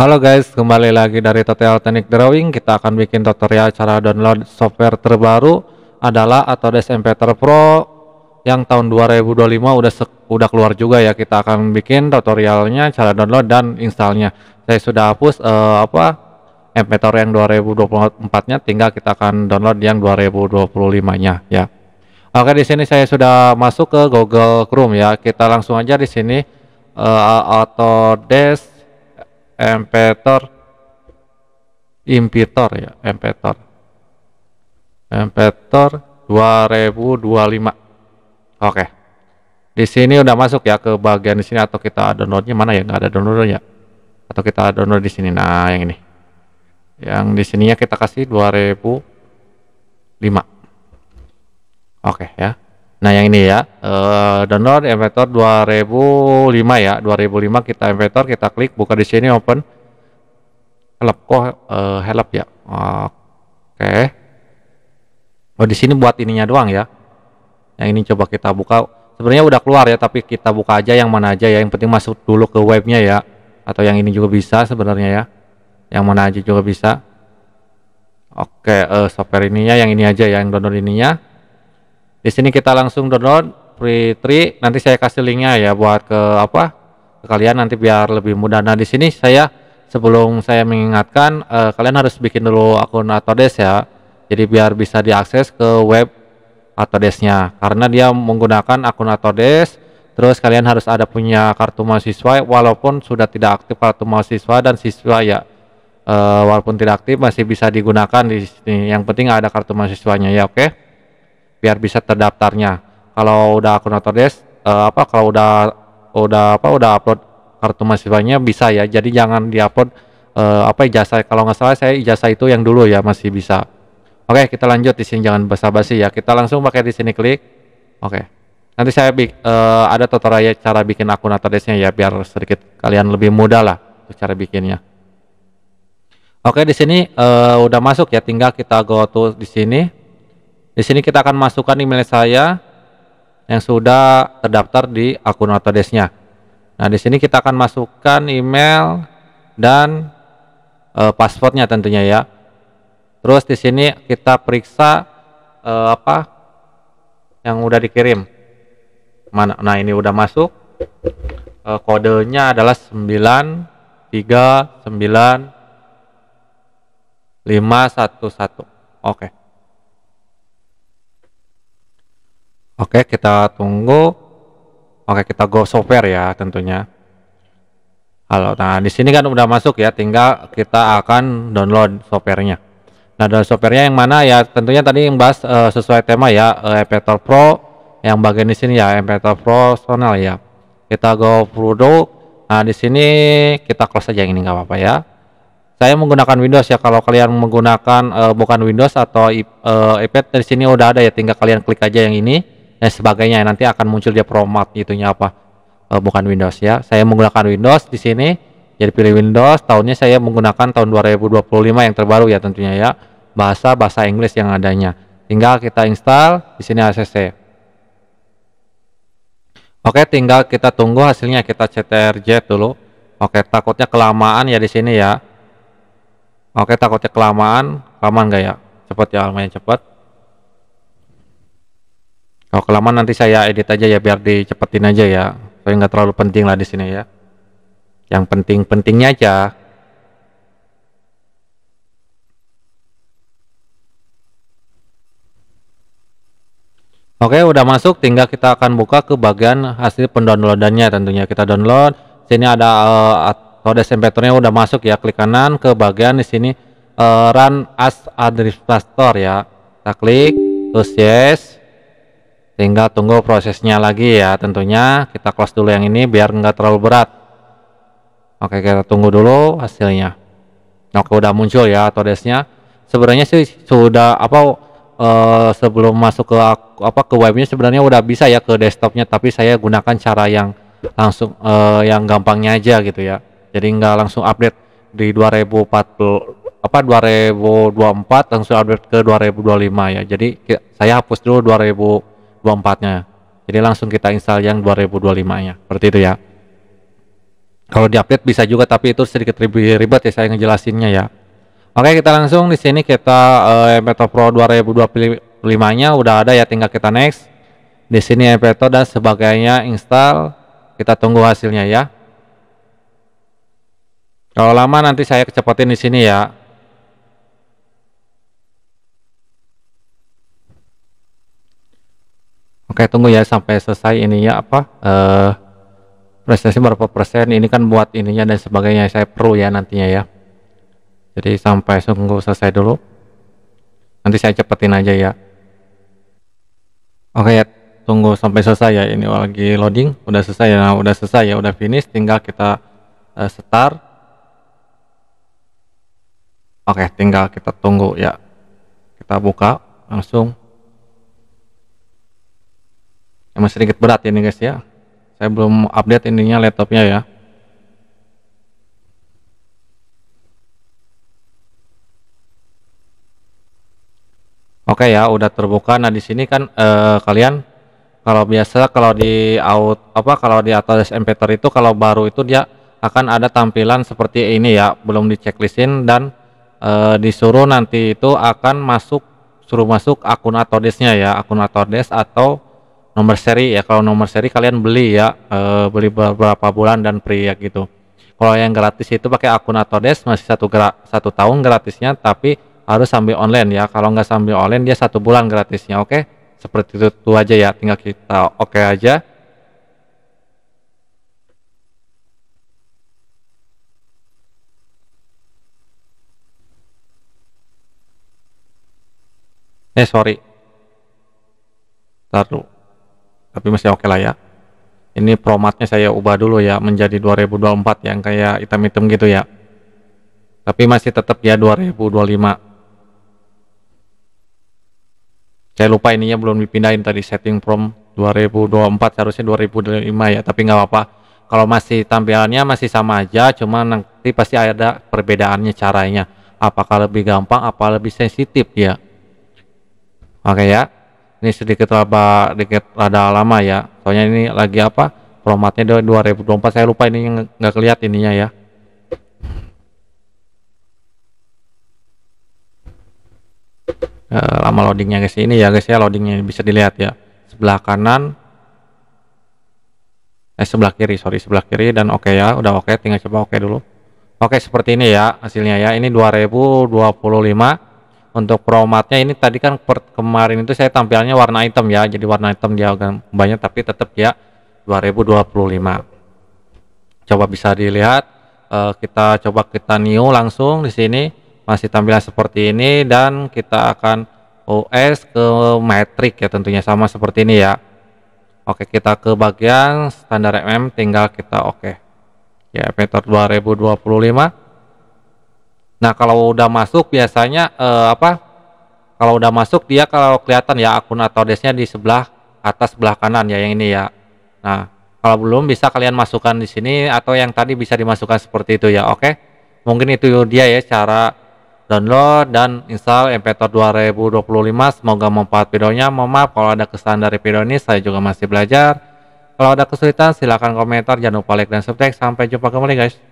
Halo guys, kembali lagi dari Total Teknik Drawing. Kita akan bikin tutorial cara download software terbaru adalah Autodesk Inventor Pro yang tahun 2025 udah udah keluar juga ya. Kita akan bikin tutorialnya cara download dan installnya. Saya sudah hapus uh, apa Inventor yang 2024-nya, tinggal kita akan download yang 2025-nya ya. Oke, di sini saya sudah masuk ke Google Chrome ya. Kita langsung aja di sini uh, eh, Autodesk empetor Impitor ya empetor empetor 2025 oke di sini udah masuk ya ke bagian di sini atau kita downloadnya mana ya nggak ada downloadnya ya? atau kita download di sini nah yang ini yang di sininya kita kasih 2005 oke ya Nah yang ini ya, uh, download inventor 2005 ya, 2005 kita inventor, kita klik, buka di sini open, help kok uh, eh, help ya, oke. Okay. Oh di sini buat ininya doang ya. Yang ini coba kita buka, sebenarnya udah keluar ya, tapi kita buka aja yang mana aja ya, yang penting masuk dulu ke webnya ya, atau yang ini juga bisa sebenarnya ya, yang mana aja juga bisa. Oke, okay, uh, eh, software ininya, yang ini aja, ya, yang download ininya di sini kita langsung download free tree. Nanti saya kasih linknya ya buat ke apa ke kalian nanti biar lebih mudah. Nah di sini saya sebelum saya mengingatkan eh, kalian harus bikin dulu akun Autodesk ya. Jadi biar bisa diakses ke web Autodesknya karena dia menggunakan akun Autodesk Terus kalian harus ada punya kartu mahasiswa walaupun sudah tidak aktif kartu mahasiswa dan siswa ya eh, walaupun tidak aktif masih bisa digunakan di sini. Yang penting ada kartu mahasiswanya ya, oke. Okay? biar bisa terdaftarnya kalau udah akun Autodesk uh, apa kalau udah udah apa udah upload kartu mahasiswanya bisa ya jadi jangan diupload uh, apa ijazah kalau nggak salah saya ijazah itu yang dulu ya masih bisa oke okay, kita lanjut di sini jangan basa-basi ya kita langsung pakai di sini klik oke okay. nanti saya uh, ada tutorial cara bikin akun Autodesk-nya ya biar sedikit kalian lebih mudah lah cara bikinnya oke okay, di sini uh, udah masuk ya tinggal kita go to di sini di sini kita akan masukkan email saya yang sudah terdaftar di akun Autodesk-nya. Nah, di sini kita akan masukkan email dan e, passwordnya tentunya ya. Terus di sini kita periksa e, apa yang udah dikirim. Mana? Nah, ini udah masuk. E, kodenya adalah 939511. Oke. Okay. Oke, kita tunggu. Oke, kita go software ya tentunya. Halo, nah di sini kan udah masuk ya, tinggal kita akan download softwarenya. Nah, download softwarenya yang mana ya? Tentunya tadi yang bahas uh, sesuai tema ya, uh, Aperture Pro yang bagian di sini ya, Aperture Pro Sonal ya. Kita go produk. Nah, di sini kita close aja yang ini nggak apa-apa ya. Saya menggunakan Windows ya. Kalau kalian menggunakan uh, bukan Windows atau uh, iPad di sini udah ada ya, tinggal kalian klik aja yang ini dan sebagainya nanti akan muncul dia format itunya apa e, bukan Windows ya saya menggunakan Windows di sini jadi pilih Windows tahunnya saya menggunakan tahun 2025 yang terbaru ya tentunya ya bahasa bahasa Inggris yang adanya tinggal kita install di sini ACC Oke, tinggal kita tunggu hasilnya kita CTRJ dulu. Oke, takutnya kelamaan ya di sini ya. Oke, takutnya kelamaan. Kelamaan nggak ya? Cepet ya, lumayan cepet. Kalau oh, kelamaan nanti saya edit aja ya biar dicepetin aja ya. Saya nggak terlalu penting lah di sini ya. Yang penting-pentingnya aja. Oke, udah masuk. Tinggal kita akan buka ke bagian hasil pendownloadannya tentunya. Kita download. Sini ada uh, eh, kode udah masuk ya. Klik kanan ke bagian di sini uh, run as administrator ya. Kita klik terus yes tinggal tunggu prosesnya lagi ya tentunya kita close dulu yang ini biar nggak terlalu berat oke kita tunggu dulu hasilnya oke udah muncul ya todesnya sebenarnya sih sudah apa eh, sebelum masuk ke apa ke webnya sebenarnya udah bisa ya ke desktopnya tapi saya gunakan cara yang langsung eh, yang gampangnya aja gitu ya jadi nggak langsung update di 2040 apa 2024 langsung update ke 2025 ya jadi saya hapus dulu 2000 2024-nya. Jadi langsung kita install yang 2025-nya. Seperti itu ya. Kalau diupdate bisa juga tapi itu sedikit ribet ya saya ngejelasinnya ya. Oke, kita langsung di sini kita uh, eh, Mpeto Pro 2025-nya udah ada ya tinggal kita next. Di sini Mpeto dan sebagainya install. Kita tunggu hasilnya ya. Kalau lama nanti saya kecepatin di sini ya. Oke tunggu ya sampai selesai ini ya apa prestasi eh, presentasi berapa persen ini kan buat ininya dan sebagainya saya perlu ya nantinya ya jadi sampai sungguh selesai dulu nanti saya cepetin aja ya oke ya tunggu sampai selesai ya ini lagi loading udah selesai ya nah, udah selesai ya udah finish tinggal kita uh, start oke tinggal kita tunggu ya kita buka langsung emang sedikit berat ini guys ya saya belum update ininya laptopnya ya Oke ya, udah terbuka. Nah di sini kan eh, kalian kalau biasa kalau di out apa kalau di atas MP3 itu kalau baru itu dia akan ada tampilan seperti ini ya, belum checklistin dan eh, disuruh nanti itu akan masuk suruh masuk akun atodesnya ya, akun atodes atau nomor seri ya kalau nomor seri kalian beli ya e, beli beberapa bulan dan pria ya, gitu kalau yang gratis itu pakai akun Autodesk masih satu gerak satu tahun gratisnya tapi harus sambil online ya kalau nggak sambil online dia satu bulan gratisnya oke okay? seperti itu, itu aja ya tinggal kita oke okay aja eh sorry taruh tapi masih oke okay lah ya ini promatnya saya ubah dulu ya menjadi 2024 yang kayak hitam-hitam gitu ya tapi masih tetap ya 2025 saya lupa ininya belum dipindahin tadi setting prom 2024 seharusnya 2025 ya tapi nggak apa-apa kalau masih tampilannya masih sama aja cuma nanti pasti ada perbedaannya caranya apakah lebih gampang apa lebih sensitif ya oke okay ya ini sedikit laba sedikit rada lama ya soalnya ini lagi apa puluh 2024 saya lupa ini nggak kelihatan ininya ya eh, lama loadingnya guys ini ya guys ya loadingnya bisa dilihat ya sebelah kanan eh sebelah kiri sorry sebelah kiri dan oke okay ya udah oke okay, tinggal coba oke okay dulu oke okay, seperti ini ya hasilnya ya ini 2025 untuk promatnya ini tadi kan per, kemarin itu saya tampilannya warna item ya jadi warna item dia agak banyak tapi tetap ya 2025 coba bisa dilihat uh, kita coba kita new langsung di sini masih tampilan seperti ini dan kita akan OS ke metric ya tentunya sama seperti ini ya Oke kita ke bagian standar MM tinggal kita oke okay. ya meter 2025 Nah, kalau udah masuk biasanya eh, apa? Kalau udah masuk dia kalau kelihatan ya akun atau desnya di sebelah atas sebelah kanan ya yang ini ya. Nah, kalau belum bisa kalian masukkan di sini atau yang tadi bisa dimasukkan seperti itu ya, oke? Mungkin itu dia ya cara download dan install MP4 2025. Semoga memuat videonya. Mohon maaf kalau ada kesan dari video ini, saya juga masih belajar. Kalau ada kesulitan silahkan komentar, jangan lupa like dan subscribe. Sampai jumpa kembali guys.